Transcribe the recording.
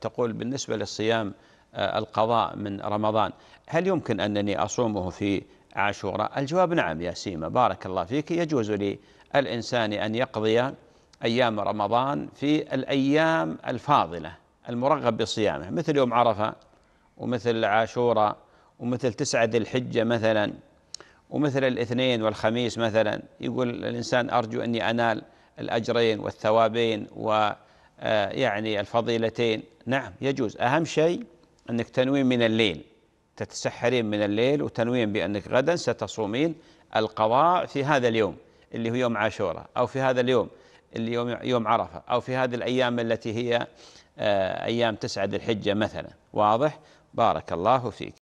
تقول بالنسبة للصيام آه، القضاء من رمضان هل يمكن أنني أصومه في عاشوراء الجواب نعم يا سيما بارك الله فيك يجوز للإنسان أن يقضي أيام رمضان في الأيام الفاضلة المرغب بصيامه مثل يوم عرفة ومثل عاشوراء ومثل تسعة ذي الحجة مثلا ومثل الاثنين والخميس مثلا يقول الإنسان أرجو أني أنال الأجرين والثوابين و آه، يعني الفضيلتين نعم يجوز أهم شيء أنك تنوين من الليل تتسحرين من الليل وتنوين بأنك غدا ستصومين القضاء في هذا اليوم اللي هو يوم عاشوراء أو في هذا اليوم اللي يوم يوم عرفة أو في هذه الأيام التي هي آه، أيام تسعد الحجة مثلا واضح بارك الله فيك